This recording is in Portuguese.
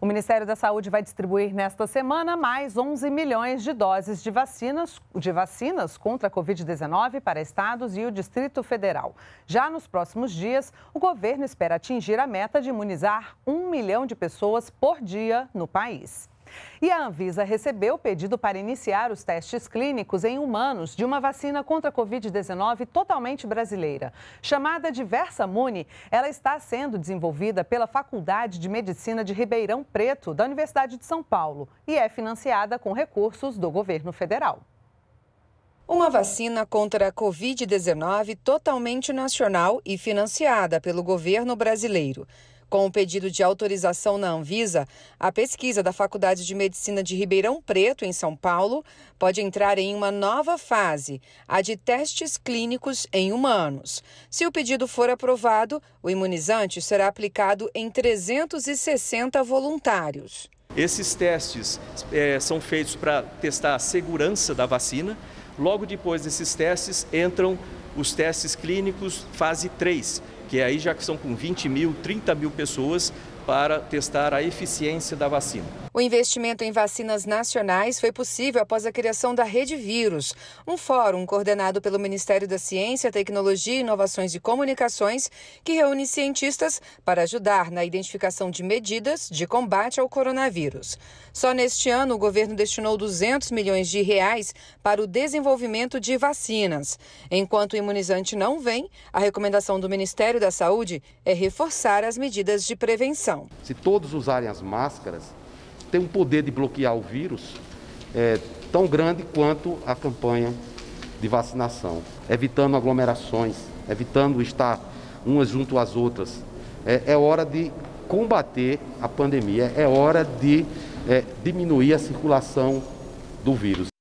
O Ministério da Saúde vai distribuir nesta semana mais 11 milhões de doses de vacinas, de vacinas contra a Covid-19 para estados e o Distrito Federal. Já nos próximos dias, o governo espera atingir a meta de imunizar um milhão de pessoas por dia no país. E a Anvisa recebeu o pedido para iniciar os testes clínicos em humanos de uma vacina contra a Covid-19 totalmente brasileira. Chamada Diversa Mune, ela está sendo desenvolvida pela Faculdade de Medicina de Ribeirão Preto, da Universidade de São Paulo, e é financiada com recursos do governo federal. Uma vacina contra a Covid-19 totalmente nacional e financiada pelo governo brasileiro. Com o pedido de autorização na Anvisa, a pesquisa da Faculdade de Medicina de Ribeirão Preto, em São Paulo, pode entrar em uma nova fase, a de testes clínicos em humanos. Se o pedido for aprovado, o imunizante será aplicado em 360 voluntários. Esses testes é, são feitos para testar a segurança da vacina. Logo depois desses testes entram os testes clínicos fase 3, que aí já que são com 20 mil, 30 mil pessoas, para testar a eficiência da vacina. O investimento em vacinas nacionais foi possível após a criação da Rede Vírus, um fórum coordenado pelo Ministério da Ciência, Tecnologia, Inovações e Comunicações, que reúne cientistas para ajudar na identificação de medidas de combate ao coronavírus. Só neste ano, o governo destinou 200 milhões de reais para o desenvolvimento de vacinas. Enquanto o imunizante não vem, a recomendação do Ministério da Saúde é reforçar as medidas de prevenção. Se todos usarem as máscaras, tem um poder de bloquear o vírus é, tão grande quanto a campanha de vacinação, evitando aglomerações, evitando estar umas junto às outras. É, é hora de combater a pandemia, é hora de é, diminuir a circulação do vírus.